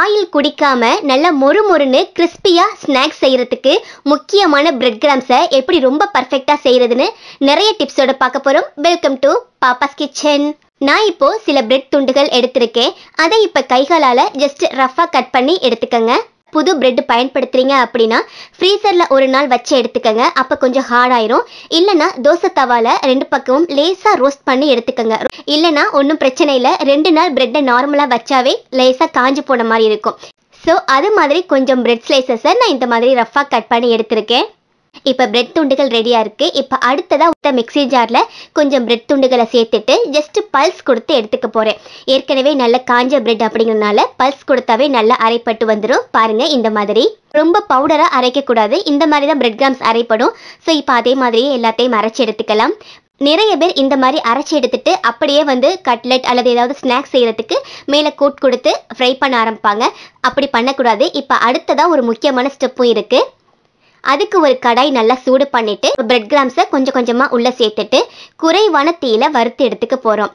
oil குடிக்காம நல்ல மொறு மொறுன்னு கிறிஸ்பியாக ஸ்நாக்ஸ் செய்கிறதுக்கு முக்கியமான பிரெட் கிராம்ஸை எப்படி ரொம்ப பர்ஃபெக்டாக செய்கிறதுன்னு நிறைய டிப்ஸோட பார்க்க போகிறோம் வெல்கம் டு பாப்பாஸ் கிச்சன் நான் இப்போ சில பிரெட் துண்டுகள் எடுத்திருக்கேன் அதை இப்போ கைகளால் ஜஸ்ட் ரஃபாக கட் பண்ணி எடுத்துக்கங்க புது பிரெட் பயன்படுத்துறீங்க அப்படின்னா ஃப்ரீசரில் ஒரு நாள் வச்சு எடுத்துக்கோங்க அப்போ கொஞ்சம் ஹார்டாயிரும் இல்லைன்னா தோசை தவாவில் ரெண்டு பக்கமும் லேசாக ரோஸ்ட் பண்ணி எடுத்துக்கோங்க இல்லைன்னா ஒன்றும் பிரச்சனை இல்லை ரெண்டு நாள் பிரெட்டை நார்மலாக வச்சாவே லேசாக காஞ்சி போன மாதிரி இருக்கும் ஸோ அது மாதிரி கொஞ்சம் பிரெட் ஸ்லைசஸை நான் இந்த மாதிரி ரஃபாக கட் பண்ணி எடுத்திருக்கேன் இப்போ பிரெட் துண்டுகள் ரெடியாக இருக்குது இப்போ அடுத்ததாக உத்த மிக்சி ஜாரில் கொஞ்சம் பிரெட் துண்டுகளை சேர்த்துட்டு ஜஸ்ட் பல்ஸ் கொடுத்து எடுத்துக்க போகிறேன் ஏற்கனவே நல்ல காஞ்ச பிரெட் அப்படிங்கிறனால பல்ஸ் கொடுத்தாவே நல்லா அரைப்பட்டு வந்துடும் பாருங்கள் இந்த மாதிரி ரொம்ப பவுடராக அரைக்கக்கூடாது இந்த மாதிரி தான் பிரெட் கிராம்ஸ் அரைப்படும் ஸோ இப்போ அதே மாதிரியே எல்லாத்தையும் அரைச்சி எடுத்துக்கலாம் நிறைய பேர் இந்த மாதிரி அரைச்சி எடுத்துட்டு அப்படியே வந்து கட்லெட் அல்லது ஏதாவது ஸ்நாக்ஸ் செய்கிறதுக்கு மேலே கூட் கொடுத்து ஃப்ரை பண்ண ஆரம்பிப்பாங்க அப்படி பண்ணக்கூடாது இப்போ அடுத்ததாக ஒரு முக்கியமான ஸ்டெப்பும் இருக்குது அதுக்கு ஒரு கடாய் நல்லா சூடு பண்ணிட்டு பிரெட் கிராம்ஸை கொஞ்சம் கொஞ்சமாக உள்ளே சேர்த்துட்டு குறைவான தீயில வறுத்து எடுத்துக்க போகிறோம்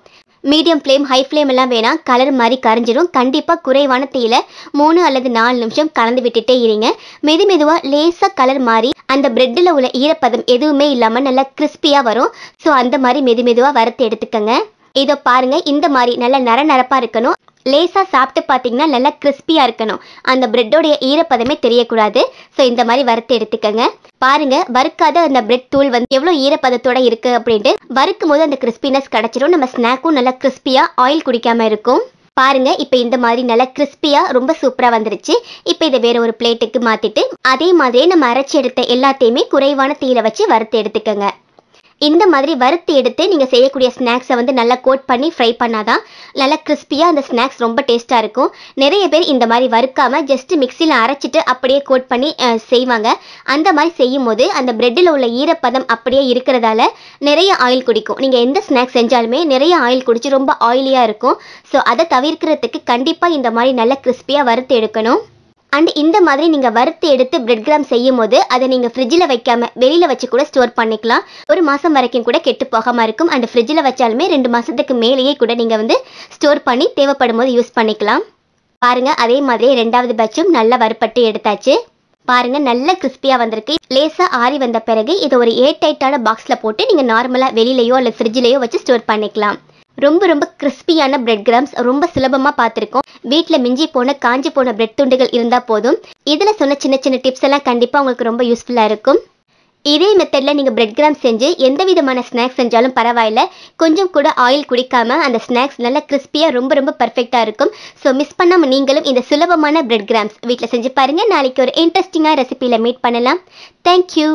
மீடியம் ஃப்ளேம் ஹை ஃப்ளேம் எல்லாம் வேணாம் கலர் மாதிரி கரைஞ்சிரும் கண்டிப்பாக குறைவான தீயில மூணு அல்லது நாலு நிமிஷம் கலந்து விட்டுட்டே இருங்க மெது மெதுவாக லேசாக கலர் மாறி அந்த பிரெட்டில் உள்ள ஈரப்பதம் எதுவுமே இல்லாமல் நல்லா கிறிஸ்பியாக வரும் ஸோ அந்த மாதிரி மெது மெதுவாக வறுத்து எடுத்துக்கோங்க இதை பாருங்க இந்த மாதிரி நல்லா நர நரப்பாக இருக்கணும் லேசாக சாப்பிட்டு பார்த்தீங்கன்னா நல்லா கிறிஸ்பியாக இருக்கணும் அந்த ப்ரெட்டோடைய ஈரப்பதமே தெரியக்கூடாது ஸோ இந்த மாதிரி வறுத்து எடுத்துக்கோங்க பாருங்க வறுக்காத அந்த பிரெட் தூள் வந்து எவ்வளோ ஈரப்பதத்தோட இருக்குது அப்படின்ட்டு வறுக்கும் போது அந்த கிறிஸ்பினஸ் கிடச்சிரும் நம்ம ஸ்நாக்கும் நல்லா கிறிஸ்பியாக ஆயில் குடிக்காமல் இருக்கும் பாருங்க இப்போ இந்த மாதிரி நல்லா கிறிஸ்பியாக ரொம்ப சூப்பராக வந்துருச்சு இப்போ இதை வேற ஒரு பிளேட்டுக்கு மாற்றிட்டு அதே மாதிரியே நம்ம அரைச்சி எடுத்த எல்லாத்தையுமே குறைவான தீயில வச்சு வறுத்து எடுத்துக்கோங்க இந்த மாதிரி வறுத்து எடுத்து நீங்கள் செய்யக்கூடிய ஸ்நாக்ஸை வந்து நல்லா கோட் பண்ணி ஃப்ரை பண்ணாதான் நல்லா கிறிஸ்பியாக அந்த ஸ்நாக்ஸ் ரொம்ப டேஸ்ட்டாக இருக்கும் நிறைய பேர் இந்த மாதிரி வறுக்காமல் ஜஸ்ட் மிக்சியில் அரைச்சிட்டு அப்படியே கோட் பண்ணி செய்வாங்க அந்த மாதிரி செய்யும் போது அந்த பிரெட்டில் உள்ள ஈரப்பதம் அப்படியே இருக்கிறதால நிறைய ஆயில் குடிக்கும் நீங்கள் எந்த ஸ்நாக்ஸ் செஞ்சாலுமே நிறைய ஆயில் குடிச்சு ரொம்ப ஆயிலியாக இருக்கும் ஸோ அதை தவிர்க்கிறதுக்கு கண்டிப்பாக இந்த மாதிரி நல்லா கிறிஸ்பியாக வறுத்து எடுக்கணும் அண்ட் இந்த மாதிரி நீங்கள் வறுத்து எடுத்து பிரெட் கிராம் செய்யும் போது அதை நீங்கள் ஃப்ரிட்ஜில் வைக்காமல் வெளியில் வச்சு கூட ஸ்டோர் பண்ணிக்கலாம் ஒரு மாதம் வரைக்கும் கூட கெட்டு போகாமல் இருக்கும் அண்ட் ஃப்ரிட்ஜில் வச்சாலுமே ரெண்டு மாதத்துக்கு மேலேயே கூட நீங்கள் வந்து ஸ்டோர் பண்ணி தேவைப்படும் போது யூஸ் பண்ணிக்கலாம் பாருங்கள் அதே மாதிரி ரெண்டாவது பேட்சும் நல்லா வறுப்பட்டு எடுத்தாச்சு பாருங்கள் நல்ல கிறிஸ்பியாக வந்திருக்கு லேசாக ஆறி வந்த பிறகு இதை ஒரு ஏர் டைட்டான பாக்ஸில் போட்டு நீங்கள் நார்மலாக வெளியிலையோ இல்லை ஃப்ரிட்ஜிலையோ வச்சு ஸ்டோர் பண்ணிக்கலாம் ரொம்ப ரொம்ப கிறிஸ்பியான பிரெட் கிராம்ஸ் ரொம்ப சுலபமாக பார்த்துருக்கோம் வீட்டில் மிஞ்சி போன காஞ்சி போன பிரெட் துண்டுகள் இருந்தால் போதும் இதில் சொன்ன சின்ன சின்ன டிப்ஸ் எல்லாம் கண்டிப்பாக உங்களுக்கு ரொம்ப யூஸ்ஃபுல்லாக இருக்கும் இதே மெத்தடில் நீங்கள் பிரெட் கிராம் செஞ்சு எந்த விதமான ஸ்நாக்ஸ் செஞ்சாலும் பரவாயில்ல கொஞ்சம் கூட ஆயில் குடிக்காமல் அந்த ஸ்நாக்ஸ் நல்லா கிறிஸ்பியாக ரொம்ப ரொம்ப பர்ஃபெக்டாக இருக்கும் ஸோ மிஸ் பண்ணாமல் நீங்களும் இந்த சுலபமான பிரெட் கிராம்ஸ் வீட்டில் செஞ்சு பாருங்கள் நாளைக்கு ஒரு இன்ட்ரெஸ்டிங்காக ரெசிபியில் மீட் பண்ணலாம் தேங்க்யூ